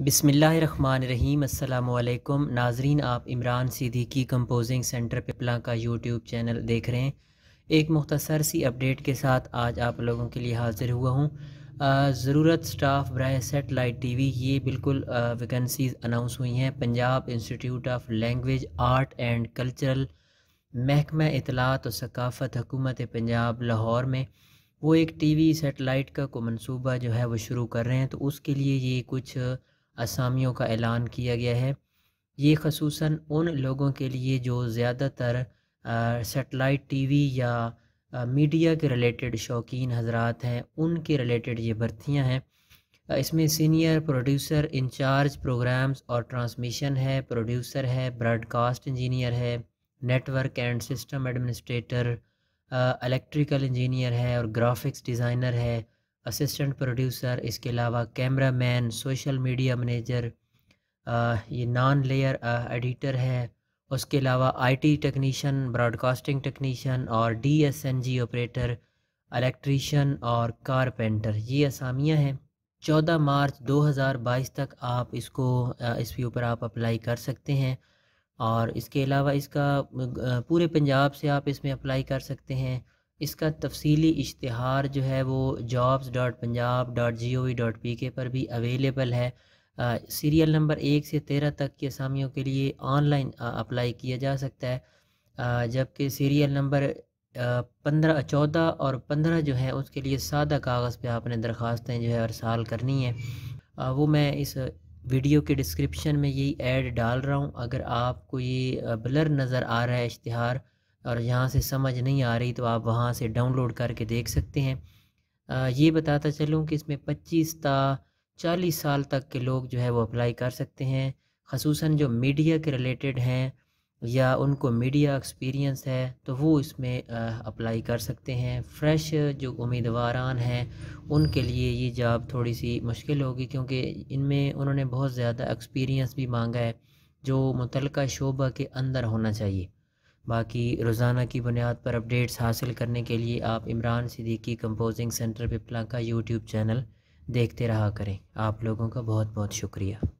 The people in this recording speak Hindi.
बिसमीम् अल्लाम नाजरीन आप इमरान सिद्दीकी कंपोजिंग सेंटर पिपला का यूट्यूब चैनल देख रहे हैं एक मुख्तसर सी अपडेट के साथ आज आप लोगों के लिए हाज़िर हुआ हूँ ज़रूरत स्टाफ ब्राय सेटेलाइट टी वी ये बिल्कुल वैकेंसीज अनाउंस हुई हैं Punjab institute of language art and cultural महकमा इतलात और सकाफ़त हकूमत पंजाब लाहौर में वो एक टी वी सेटेलाइट का को मनसूबा जो है वो शुरू कर रहे हैं तो उसके लिए ये कुछ असामियों का ऐलान किया गया है ये खसूस उन लोगों के लिए जो ज़्यादातर सेटेलाइट टीवी या आ, मीडिया के रिलेटेड शौकीन हजरात हैं उनके रिलेटेड ये भर्तियाँ हैं इसमें सीनियर प्रोड्यूसर इंचार्ज प्रोग्राम्स और ट्रांसमिशन है प्रोड्यूसर है ब्रॉडकास्ट इंजीनियर है network and system administrator electrical engineer है और ग्राफिक्स डिज़ाइनर है असिस्टेंट प्रोड्यूसर इसके अलावा camera man social media manager ये नॉन लेयर एडिटर है उसके अलावा आईटी टेक्नीशियन ब्रॉडकास्टिंग टेक्नीशियन और डीएसएनजी ऑपरेटर इलेक्ट्रीशियन और कारपेंटर ये असामियाँ हैं 14 मार्च 2022 तक आप इसको इस व्यू पर आप अप्लाई कर सकते हैं और इसके अलावा इसका पूरे पंजाब से आप इसमें अप्लाई कर सकते हैं इसका तफसीली इश्तहार जो है वो jobs dot Punjab dot G O V dot P K पर भी अवेलेबल है सीरियल नंबर एक से तेरह तक के असामियों के लिए ऑनलाइन अप्लाई किया जा सकता है जबकि सीरियल नंबर पंद्रह चौदह और पंद्रह जो है उसके लिए सादा कागज़ पे आपने दरख्वास्तें जो है हर साल करनी है आ, वो मैं इस वीडियो के डिस्क्रिप्शन में यही ऐड डाल रहा हूँ अगर आपको ये ब्लर नज़र आ रहा है इश्तहार और जहाँ से समझ नहीं आ रही तो आप वहाँ से डाउनलोड करके देख सकते हैं ये बताता चलूँ कि इसमें पच्चीस ता चालीस साल तक के लोग जो है वो अप्लाई कर सकते हैं खसूस जो मीडिया के रिलेटेड हैं या उनको मीडिया एक्सपीरियंस है तो वो इसमें अप्लाई कर सकते हैं फ्रेश जो उम्मीदवार हैं उनके लिए ये जॉब थोड़ी सी मुश्किल होगी क्योंकि इनमें उन्होंने बहुत ज़्यादा एक्सपीरियंस भी मांगा है जो मुतलका शोबा के अंदर होना चाहिए बाकी रोज़ाना की बुनियाद पर अपडेट्स हासिल करने के लिए आप इमरान सिद्दीकी कंपोजिंग सेंटर पिपला का यूट्यूब चैनल देखते रहा करें आप लोगों का बहुत बहुत शुक्रिया